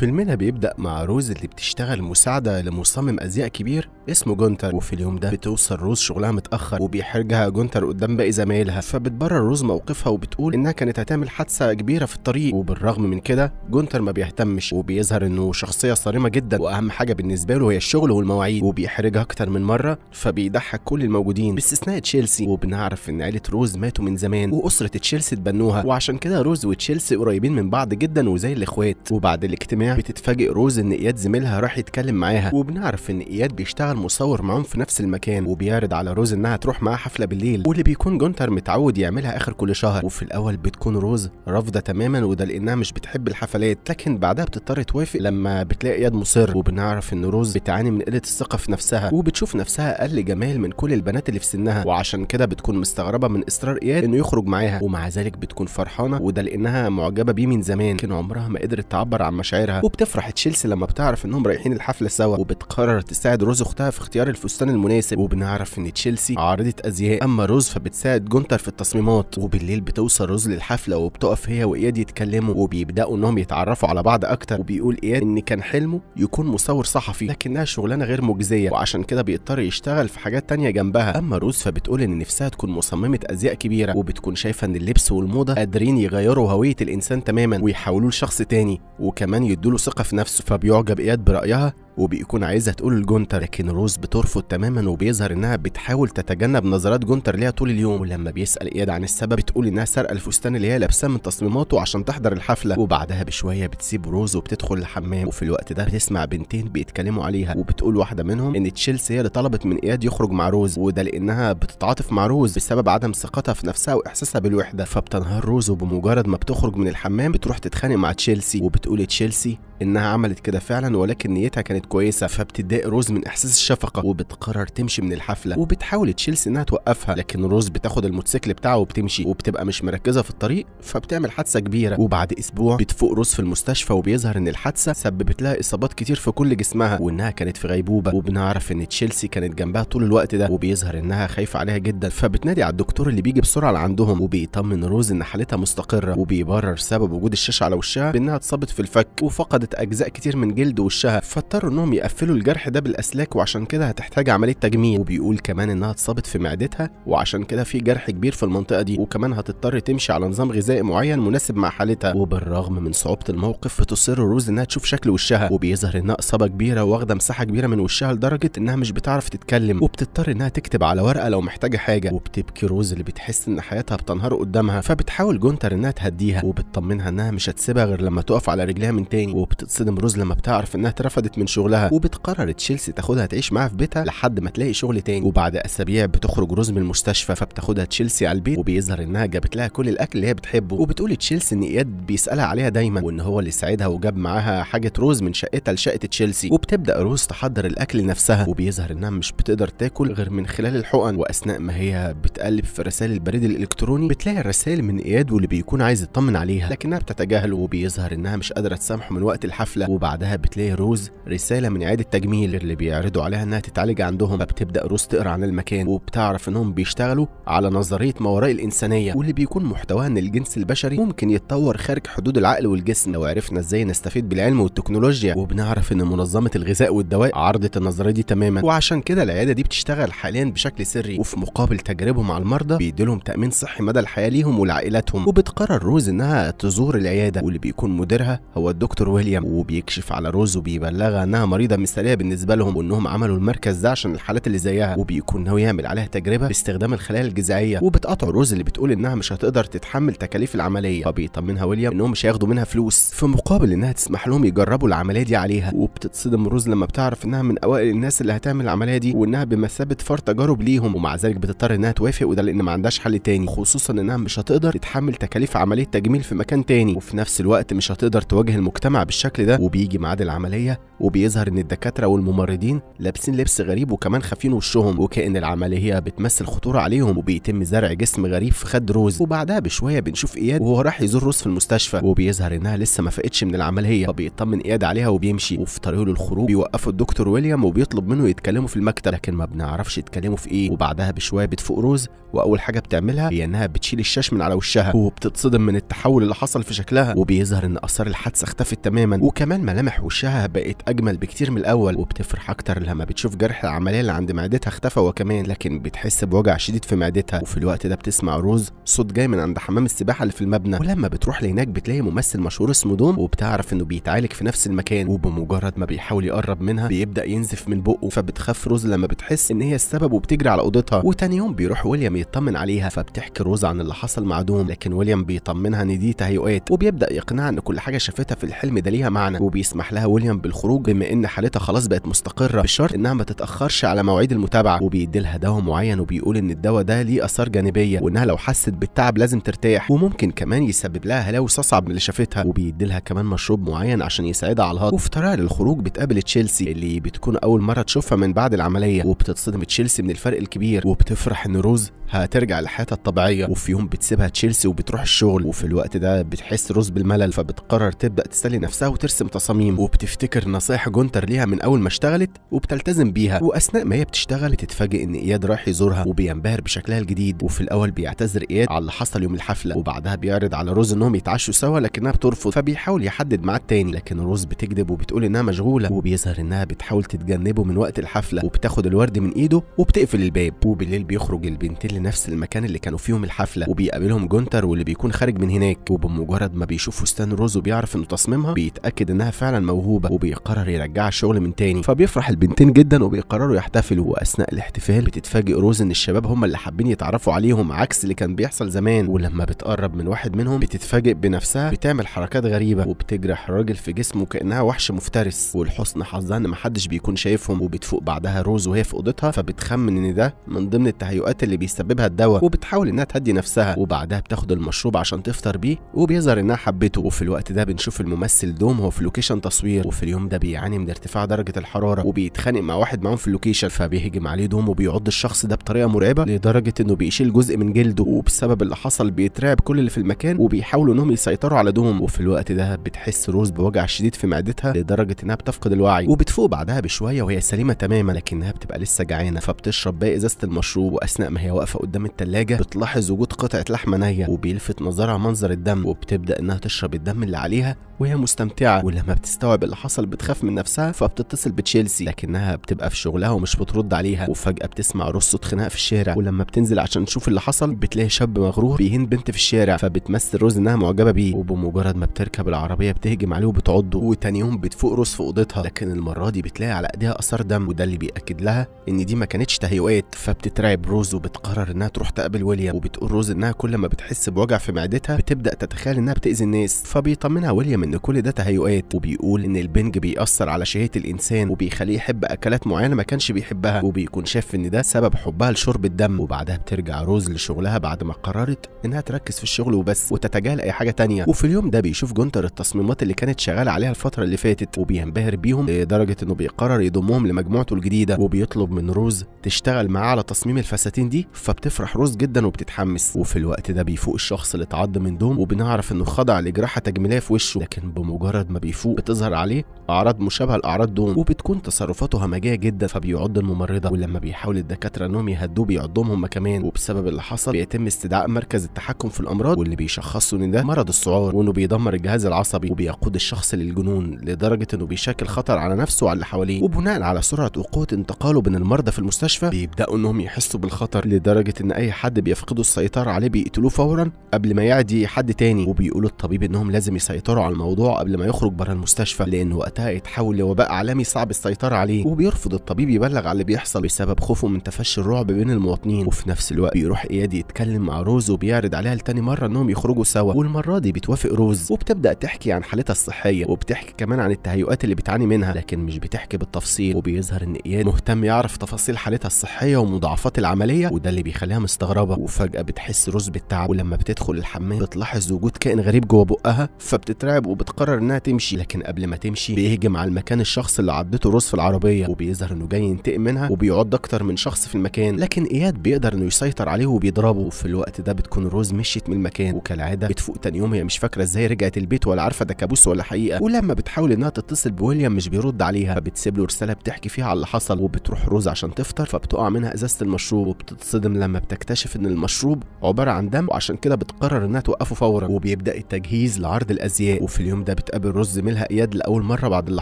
فيلمنا بيبدأ مع روز اللي بتشتغل مساعدة لمصمم أزياء كبير اسمه جونتر وفي اليوم ده بتوصل روز شغلها متأخر وبيحرجها جونتر قدام باقي زمايلها فبتبرر روز موقفها وبتقول إنها كانت هتعمل حادثة كبيرة في الطريق وبالرغم من كده جونتر ما بيهتمش وبيظهر إنه شخصية صارمة جدا وأهم حاجة بالنسبة له هي الشغل والمواعيد وبيحرجها أكتر من مرة فبيضحك كل الموجودين باستثناء تشيلسي وبنعرف إن عيلة روز ماتوا من زمان وأسرة تشيلسي تبنوها وعشان كده روز وتشيلسي قريبين من بعض جدا وزي الإخوات وبعد الاجتماع بتتفاجئ روز ان اياد زميلها راح يتكلم معاها وبنعرف ان اياد بيشتغل مصور معاهم في نفس المكان وبيعرض على روز انها تروح معاه حفله بالليل واللي بيكون جونتر متعود يعملها اخر كل شهر وفي الاول بتكون روز رافضه تماما وده لانها مش بتحب الحفلات لكن بعدها بتضطر توافق لما بتلاقي اياد مصر وبنعرف ان روز بتعاني من قله الثقه في نفسها وبتشوف نفسها اقل جمال من كل البنات اللي في سنها وعشان كده بتكون مستغربه من اصرار اياد انه يخرج معاها ومع ذلك بتكون فرحانه وده لانها معجبه بيه من زمان لكن عمرها ما قدرت تعبر عن مشاعرها وبتفرح تشيلسي لما بتعرف انهم رايحين الحفله سوا وبتقرر تساعد روز اختها في اختيار الفستان المناسب وبنعرف ان تشيلسي عارضه ازياء اما روز فبتساعد جونتر في التصميمات وبالليل بتوصل روز للحفله وبتقف هي واياد يتكلموا وبيبداوا انهم يتعرفوا على بعض اكتر وبيقول اياد ان كان حلمه يكون مصور صحفي لكنها شغلانه غير مجزيه وعشان كده بيضطر يشتغل في حاجات تانية جنبها اما روز فبتقول ان نفسها تكون مصممه ازياء كبيره وبتكون شايفه ان اللبس والموضه قادرين يغيروا هويه الانسان تماما ويحولوه لشخص تاني وكمان يدوا له ثقه في نفسه فبيعجب اياد برايها وبيكون عايزة تقول لجونتر لكن روز بترفض تماما وبيظهر انها بتحاول تتجنب نظرات جونتر ليها طول اليوم ولما بيسأل اياد عن السبب بتقول انها سارقة الفستان اللي هي لابساه من تصميماته عشان تحضر الحفلة وبعدها بشوية بتسيب روز وبتدخل الحمام وفي الوقت ده بتسمع بنتين بيتكلموا عليها وبتقول واحدة منهم ان تشيلسي هي اللي طلبت من اياد يخرج مع روز وده لانها بتتعاطف مع روز بسبب عدم ثقتها في نفسها واحساسها بالوحدة فبتنهار روز وبمجرد ما بتخرج من الحمام بتروح تتخانق مع تشيلسي وبتقول تشيلسي انها عملت كده فعلا ولكن نيتها كانت كويسه فبتضايق روز من احساس الشفقه وبتقرر تمشي من الحفله وبتحاول تشيلسي انها توقفها لكن روز بتاخد الموتوسيكل بتاعه وبتمشي وبتبقى مش مركزه في الطريق فبتعمل حادثه كبيره وبعد اسبوع بتفوق روز في المستشفى وبيظهر ان الحادثه سببت لها اصابات كتير في كل جسمها وانها كانت في غيبوبه وبنعرف ان تشيلسي كانت جنبها طول الوقت ده وبيظهر انها خايفه عليها جدا فبتنادي على الدكتور اللي بيجي بسرعه لعندهم وبيطمن روز ان حالتها مستقره وبيبرر سبب وجود الشاشه على وشها بانها اتصابت في الفك وفقدت اجزاء كتير من جلد وشها فاضطروا انهم يقفلوا الجرح ده بالاسلاك وعشان كده هتحتاج عمليه تجميل وبيقول كمان انها اتصابت في معدتها وعشان كده في جرح كبير في المنطقه دي وكمان هتضطر تمشي على نظام غذائي معين مناسب مع حالتها وبالرغم من صعوبه الموقف بتصر روز انها تشوف شكل وشها وبيظهر انها اصابه كبيره واخده مساحه كبيره من وشها لدرجه انها مش بتعرف تتكلم وبتضطر انها تكتب على ورقه لو محتاجه حاجه وبتبكي روز اللي بتحس ان حياتها بتنهار قدامها فبتحاول جونتر انها تهديها وبتطمنها انها مش هتسيبها غير لما تقف على رجليها من تاني وبتتصدم روز لما بتعرف انها اترفضت من شغل شغلها وبتقرر تشيلسي تاخدها تعيش معاها في بيتها لحد ما تلاقي شغل تاني وبعد اسابيع بتخرج روز من المستشفى فبتاخدها تشيلسي على البيت وبيظهر انها جابت لها كل الاكل اللي هي بتحبه وبتقول تشيلسي ان اياد بيسالها عليها دايما وان هو اللي ساعدها وجاب معاها حاجه روز من شقتها لشقه تشيلسي وبتبدا روز تحضر الاكل نفسها وبيظهر انها مش بتقدر تاكل غير من خلال الحقن واثناء ما هي بتقلب في رسائل البريد الالكتروني بتلاقي الرسائل من اياد واللي بيكون عايز يطمن عليها لكنها بتتجاهله وبيظهر انها مش قادره تسامحه من وقت الحفله وبعدها بتلاقي روز رسالة رساله من اعاده تجميل اللي بيعرضوا عليها انها تتعالج عندهم فبتبدا روس تقرا عن المكان وبتعرف انهم بيشتغلوا على نظريه ما وراء الانسانيه واللي بيكون محتواها ان الجنس البشري ممكن يتطور خارج حدود العقل والجسم لو عرفنا ازاي نستفيد بالعلم والتكنولوجيا وبنعرف ان منظمه الغذاء والدواء عرضت النظريه دي تماما وعشان كده العياده دي بتشتغل حاليا بشكل سري وفي مقابل تجاربهم على المرضى بيديلهم تامين صحي مدى الحياه ليهم ولعائلاتهم وبتقرر روز انها تزور العياده واللي بيكون مديرها هو الدكتور ويليام وبيكشف على روز وبيبلغها انها انها مريضه مثاليه بالنسبه لهم وانهم عملوا المركز ده عشان الحالات اللي زيها وبيكون ناوي يعمل عليها تجربه باستخدام الخلايا الجذعيه وبتقطع روز اللي بتقول انها مش هتقدر تتحمل تكاليف العمليه فبيطمنها ويليام انهم مش هياخدوا منها فلوس في مقابل انها تسمح لهم يجربوا العمليه دي عليها وبتتصدم روز لما بتعرف انها من اوائل الناس اللي هتعمل العمليه دي وانها بمثابه فار تجارب ليهم ومع ذلك بتضطر انها توافق وده لان ما عندهاش حل تاني خصوصا انها مش هتقدر تتحمل تكاليف عمليه تجميل في مكان تاني وفي نفس الوقت مش هتقدر تواجه المجتمع بالشكل ده وبيجي ميعاد العمليه وبي يظهر ان الدكاتره والممرضين لابسين لبس غريب وكمان خافين وشهم وكأن العمليه بتمثل خطوره عليهم وبيتم زرع جسم غريب في خد روز وبعدها بشويه بنشوف اياد وهو راح يزور روز في المستشفى وبيظهر انها لسه ما فقتش من العمليه فبيطمن اياد عليها وبيمشي وفي طريقه للخروج بيوقفه الدكتور ويليام وبيطلب منه يتكلموا في المكتب لكن ما بنعرفش يتكلموا في ايه وبعدها بشويه بتفوق روز واول حاجه بتعملها هي انها بتشيل الشاش من على وشها وبتتصدم من التحول اللي حصل في شكلها وبيظهر ان اثار الحادثه اختفت تماما وكمان ملامح وشها بقت اجمل بكتير من الاول وبتفرح اكتر لما بتشوف جرح العمليه اللي عند معدتها اختفى وكمان لكن بتحس بوجع شديد في معدتها وفي الوقت ده بتسمع روز صوت جاي من عند حمام السباحه اللي في المبنى ولما بتروح لهناك بتلاقي ممثل مشهور اسمه دوم وبتعرف انه بيتعالج في نفس المكان وبمجرد ما بيحاول يقرب منها بيبدا ينزف من بقه فبتخاف روز لما بتحس ان هي السبب وبتجري على اوضتها وتاني يوم بيروح ويليام يطمن عليها فبتحكي روز عن اللي حصل مع دوم لكن ويليام بيطمنها ان دي تهيؤات وبيبدا يقنعها ان كل حاجه شافتها في الحلم ده ليها معنى وبيسمح لها ويليام بالخروج بما ان حالتها خلاص بقت مستقره بشرط انها ما تتاخرش على مواعيد المتابعه وبيدي لها دواء معين وبيقول ان الدواء ده ليه اثار جانبيه وانها لو حست بالتعب لازم ترتاح وممكن كمان يسبب لها هلاوس اصعب من اللي شافتها وبيدي لها كمان مشروب معين عشان يساعدها على الهضم وفي طريقها للخروج بتقابل تشيلسي اللي بتكون اول مره تشوفها من بعد العمليه وبتتصدم تشيلسي من الفرق الكبير وبتفرح ان روز هترجع لحياتها الطبيعيه وفي يوم بتسيبها تشيلسي وبتروح الشغل وفي الوقت ده بتحس روز بالملل فبتقرر تبدا تسلي نفسها وترسم تصاميم وبتفتكر نصايح جونتر ليها من اول ما اشتغلت وبتلتزم بيها واثناء ما هي بتشتغل بتتفاجئ ان اياد رايح يزورها وبينبهر بشكلها الجديد وفي الاول بيعتذر اياد على اللي حصل يوم الحفله وبعدها بيعرض على روز انهم يتعشوا سوا لكنها بترفض فبيحاول يحدد معاه تاني لكن روز بتكذب وبتقول انها مشغوله وبيظهر انها بتحاول تتجنبه من وقت الحفله وبتاخد الورد من ايده وبتقفل الباب وبالليل بيخرج البنتين لنفس المكان اللي كانوا فيهم الحفله وبيقابلهم جونتر واللي بيكون خارج من هناك وبمجرد ما بيشوف فستان روز وبيعرف انه تصميمها بيتاكد انها فعلا موهوبه وبيقرر يرجع ويرجعها الشغل من تاني فبيفرح البنتين جدا وبيقرروا يحتفلوا واثناء الاحتفال بتتفاجئ روز ان الشباب هم اللي حابين يتعرفوا عليهم عكس اللي كان بيحصل زمان ولما بتقرب من واحد منهم بتتفاجئ بنفسها بتعمل حركات غريبه وبتجرح راجل في جسمه كانها وحش مفترس ولحسن حظها ان محدش بيكون شايفهم وبتفوق بعدها روز وهي في اوضتها فبتخمن ان ده من ضمن التهيؤات اللي بيسببها الدواء وبتحاول انها تهدي نفسها وبعدها بتاخد المشروب عشان تفطر بيه وبيظهر انها حبته وفي الوقت ده بنشوف الممثل دوم هو في لوكيشن تصوير وفي اليوم ده بيعاني بيعاني من ارتفاع درجه الحراره وبيتخانق مع واحد معاهم في اللوكيشن فبيهجم عليه دوم وبيعض الشخص ده بطريقه مرعبه لدرجه انه بيشيل جزء من جلده وبسبب اللي حصل بيترعب كل اللي في المكان وبيحاولوا انهم يسيطروا على دوم وفي الوقت ده بتحس روز بوجع شديد في معدتها لدرجه انها بتفقد الوعي وبتفوق بعدها بشويه وهي سليمه تماما لكنها بتبقى لسه جعانه فبتشرب باقي ازازه المشروب واثناء ما هي واقفه قدام الثلاجه بتلاحظ وجود قطعه لحمه نيه وبيلفت نظرها منظر الدم وبتبدا انها تشرب الدم اللي عليها وهي مستمتعه ولما بتستوعب اللي حصل بتخاف من نفسها فبتتصل بتشيلسي لكنها بتبقى في شغلها ومش بترد عليها وفجاه بتسمع رصه خناق في الشارع ولما بتنزل عشان تشوف اللي حصل بتلاقي شاب مغرور بيهين بنت في الشارع فبتمثل روز انها معجبه بيه وبمجرد ما بتركب العربيه بتهجم عليه وبتعضه وتاني يوم بتفوق روز في اوضتها لكن المره دي بتلاقي على ايديها اثار دم وده اللي بياكد لها ان دي ما كانتش تهيؤات فبتترعب روز وبتقرر انها تروح تقابل ويليام وبتقول روز انها كل ما بتحس بوجع في معدتها بتبدا تتخيل انها بتاذي الناس فبيطمنها ويليام ان كل ده تهيؤات وبيقول ان البنج بيأثر على شهية الإنسان وبيخليه يحب أكلات معينة ما كانش بيحبها وبيكون شاف إن ده سبب حبها لشرب الدم وبعدها بترجع روز لشغلها بعد ما قررت إنها تركز في الشغل وبس وتتجاهل أي حاجة تانية وفي اليوم ده بيشوف جونتر التصميمات اللي كانت شغالة عليها الفترة اللي فاتت وبينبهر بيهم لدرجة إنه بيقرر يضمهم لمجموعته الجديدة وبيطلب من روز تشتغل معاه على تصميم الفساتين دي فبتفرح روز جدا وبتتحمس وفي الوقت ده بيفوق الشخص اللي اتعض من دوم وبنعرف إنه خضع لجراحة تجميلية في وشه لكن بمجرد ما بيفوق بتظهر عليه أعراض مشابهة شبه الاعراض دول وبتكون تصرفاته همجيه جدا فبيعض الممرضه ولما بيحاول الدكاتره انهم يهدوه بيعضهم هم كمان وبسبب اللي حصل بيتم استدعاء مركز التحكم في الامراض واللي بيشخصه ان ده مرض السعار وانه بيدمر الجهاز العصبي وبيقود الشخص للجنون لدرجه انه بيشكل خطر على نفسه وعلى اللي حواليه وبناء على سرعه وقوه انتقاله بين المرضى في المستشفى بيبداوا انهم يحسوا بالخطر لدرجه ان اي حد بيفقدوا السيطره عليه بيقتلوه فورا قبل ما يعدي حد تاني وبيقولوا الطبيب انهم لازم يسيطروا على الموضوع قبل ما يخرج بره المستشفى لان وقتها يتحول اللي وباء عالمي صعب السيطرة عليه وبيرفض الطبيب يبلغ على اللي بيحصل بسبب خوفه من تفشي الرعب بين المواطنين وفي نفس الوقت بيروح اياد يتكلم مع روز وبيعرض عليها لتاني مرة انهم يخرجوا سوا والمرة دي بتوافق روز وبتبدأ تحكي عن حالتها الصحية وبتحكي كمان عن التهيؤات اللي بتعاني منها لكن مش بتحكي بالتفصيل وبيظهر ان اياد مهتم يعرف تفاصيل حالتها الصحية ومضاعفات العملية وده اللي بيخليها مستغربة وفجأة بتحس روز بالتعب ولما بتدخل الحمام بتلاحظ وجود كائن غريب جوه بقها فبتترعب وبتقرر انها تمشي لكن قبل ما تمشي بيهجم على مكان الشخص اللي عدته روز في العربيه وبيظهر انه جاي ينتقم منها وبيعض اكتر من شخص في المكان لكن اياد بيقدر انه يسيطر عليه وبيضربه وفي الوقت ده بتكون روز مشيت من المكان وكالعاده بتفوق تاني يوم هي مش فاكره ازاي رجعت البيت ولا عارفه ده كابوس ولا حقيقه ولما بتحاول انها تتصل بويليام مش بيرد عليها فبتسيب له رساله بتحكي فيها على اللي حصل وبتروح روز عشان تفطر فبتقع منها ازازه المشروب وبتتصدم لما بتكتشف ان المشروب عباره عن دم وعشان كده بتقرر انها توقفه فورا وبيبدا التجهيز لعرض الازياء وفي اليوم ده بتقابل روز زميلها اياد لاول مره بعد اللي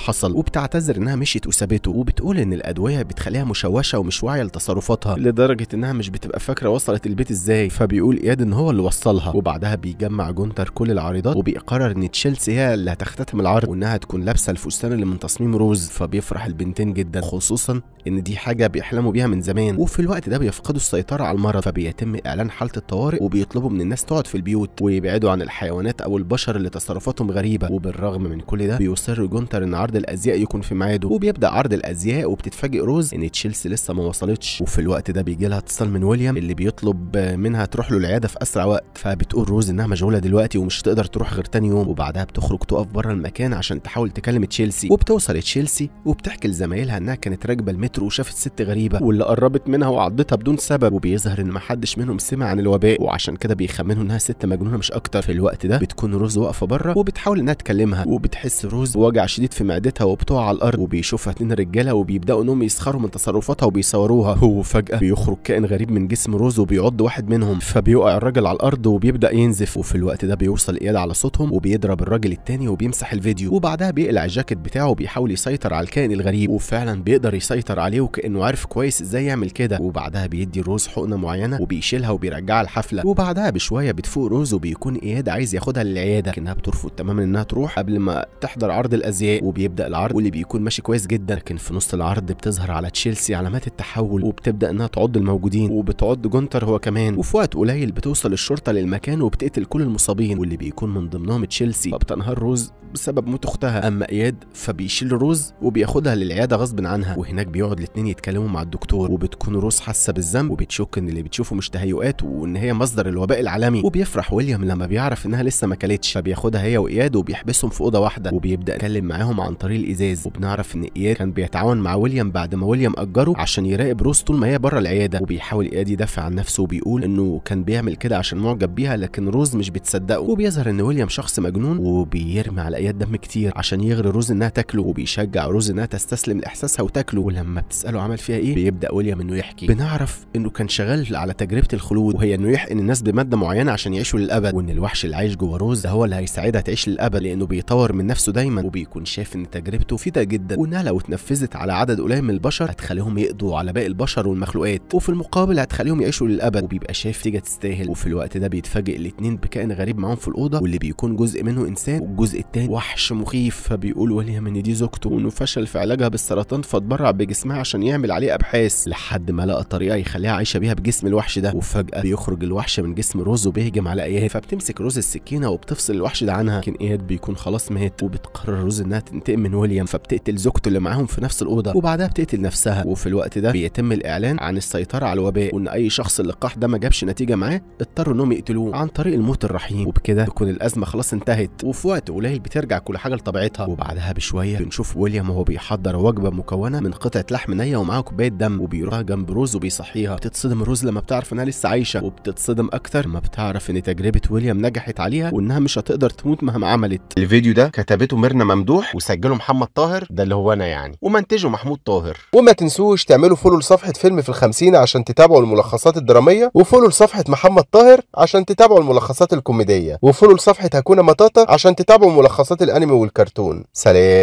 حصل حصل وبتعتذر انها مشيت وسابته وبتقول ان الادويه بتخليها مشوشه ومش واعيه لتصرفاتها لدرجه انها مش بتبقى فاكره وصلت البيت ازاي فبيقول اياد ان هو اللي وصلها وبعدها بيجمع جونتر كل العارضات وبيقرر ان تشيلسي هي اللي هتختتم العرض وانها تكون لابسه الفستان اللي من تصميم روز فبيفرح البنتين جدا خصوصا ان دي حاجه بيحلموا بيها من زمان وفي الوقت ده بيفقدوا السيطره على المرض فبيتم اعلان حاله الطوارئ وبيطلبوا من الناس تقعد في البيوت ويبعدوا عن الحيوانات او البشر اللي تصرفاتهم غريبه وبالرغم من كل ده بيصر جونتر ان عرض الازياء يكون في ميعاده وبيبدا عرض الازياء وبتتفاجئ روز ان تشيلسي لسه ما وصلتش وفي الوقت ده بيجي لها اتصال من ويليام اللي بيطلب منها تروح له العياده في اسرع وقت فبتقول روز انها مشغوله دلوقتي ومش هتقدر تروح غير تاني يوم وبعدها بتخرج تقف بره المكان عشان تحاول تكلم تشيلسي وبتوصل تشيلسي وبتحكي لزمايلها انها كانت راكبه المترو وشافت ست غريبه واللي قربت منها وعضتها بدون سبب وبيظهر ان محدش منهم سمع عن الوباء وعشان كده بيخمنوا انها ست مجنونه مش اكتر في الوقت ده بتكون روز واقفه بره وبتحاول انها تكلمها وبتحس روز بوجع شديد في معدتها بتاعتها وبتقع على الارض وبيشوفها اتنين رجاله وبيبداوا انهم يسخروا من تصرفاتها وبيصوروها وفجاه بيخرج كائن غريب من جسم روز وبيعض واحد منهم فبيقع الراجل على الارض وبيبدا ينزف وفي الوقت ده بيوصل اياد على صوتهم وبيضرب الراجل التاني وبيمسح الفيديو وبعدها بيقلع الجاكيت بتاعه وبيحاول يسيطر على الكائن الغريب وفعلا بيقدر يسيطر عليه وكانه عارف كويس ازاي يعمل كده وبعدها بيدي روز حقنه معينه وبيشيلها وبيرجعها الحفله وبعدها بشويه بتفوق روز وبيكون اياد عايز ياخدها للعياده لكنها بترفض تماما انها تروح قبل ما تحضر عرض الازياء وبيبدا العرض واللي بيكون ماشي كويس جدا لكن في نص العرض بتظهر على تشيلسي علامات التحول وبتبدا انها تعض الموجودين وبتعض جونتر هو كمان وفي وقت قليل بتوصل الشرطه للمكان وبتقتل كل المصابين واللي بيكون من ضمنهم تشيلسي فبتنهار روز بسبب موت اختها اما اياد فبيشيل روز وبياخدها للعياده غصب عنها وهناك بيقعد الاثنين يتكلموا مع الدكتور وبتكون روز حاسه بالذنب وبتشك ان اللي بتشوفه مش تهيؤات وان هي مصدر الوباء العالمي وبيفرح ويليام لما بيعرف انها لسه ما كلتش فبياخدها هي واياد وبيحبسهم في اوضه واحده وبيبدا يتكلم معاهم عن طريق الازاز وبنعرف ان اياد كان بيتعاون مع ويليام بعد ما ويليام اجره عشان يراقب روز طول ما هي بره العياده وبيحاول اياد يدافع عن نفسه وبيقول انه كان بيعمل كده عشان معجب بيها لكن روز مش بتصدقه وبيظهر ان ويليام شخص مجنون وبيرمي على اياد دم كتير عشان يغري روز انها تاكله وبيشجع روز انها تستسلم لاحساسها وتاكله ولما بتساله عمل فيها ايه بيبدا ويليام انه يحكي بنعرف انه كان شغال على تجربه الخلود وهي انه يحقن الناس بماده معينه عشان يعيشوا للابد وان الوحش اللي عايش جوه روز ده هو اللي هيساعدها تعيش للابد لانه بيطور من نفسه دايما وبيكون شايف ان تجربة تجربته فيتا جدا وانها لو اتنفذت على عدد قليل من البشر هتخليهم يقضوا على باقي البشر والمخلوقات وفي المقابل هتخليهم يعيشوا للابد وبيبقى شايف نتيجه تستاهل وفي الوقت ده بيتفاجئ الاتنين بكائن غريب معاهم في الاوضه واللي بيكون جزء منه انسان والجزء التاني وحش مخيف فبيقول وليها ان دي زوجته وانه فشل في علاجها بالسرطان فاتبرع بجسمها عشان يعمل عليه ابحاث لحد ما لقى طريقه يخليها عايشه بيها بجسم الوحش ده وفجاه بيخرج الوحش من جسم روز وبيهجم على اياد فبتمسك روز السكينه وبتفصل الوحش ده عنها لكن اياد بيكون خلاص مات وبتقرر روز انها تنتقم من ويليام فبتقتل زوجته اللي معاهم في نفس الاوضه وبعدها بتقتل نفسها وفي الوقت ده بيتم الاعلان عن السيطره على الوباء وان اي شخص اللقاح ده ما جابش نتيجه معاه اضطروا انهم يقتلوه عن طريق الموت الرحيم وبكده تكون الازمه خلاص انتهت وفي وقت قليل بترجع كل حاجه لطبيعتها وبعدها بشويه بنشوف ويليام وهو بيحضر وجبه مكونه من قطعه لحم نيه ومعاه كوبايه دم وبيروحها جنب روز وبيصحيها بتتصدم روز لما بتعرف انها لسه عايشه وبتتصدم اكتر لما بتعرف ان تجربه ويليام نجحت عليها وانها مش هتقدر تموت مهما عملت الفيديو ده كتبته ميرنا ممدوح وسجله محمد طاهر ده اللي هو انا يعني ومنتجه محمود طاهر وما تنسوش تعملوا فولو لصفحه فيلم في الخمسين عشان تتابعوا الملخصات الدراميه وفولو لصفحه محمد طاهر عشان تتابعوا الملخصات الكوميديه وفولو لصفحه هكونا مطاطا عشان تتابعوا ملخصات الانمي والكرتون سلام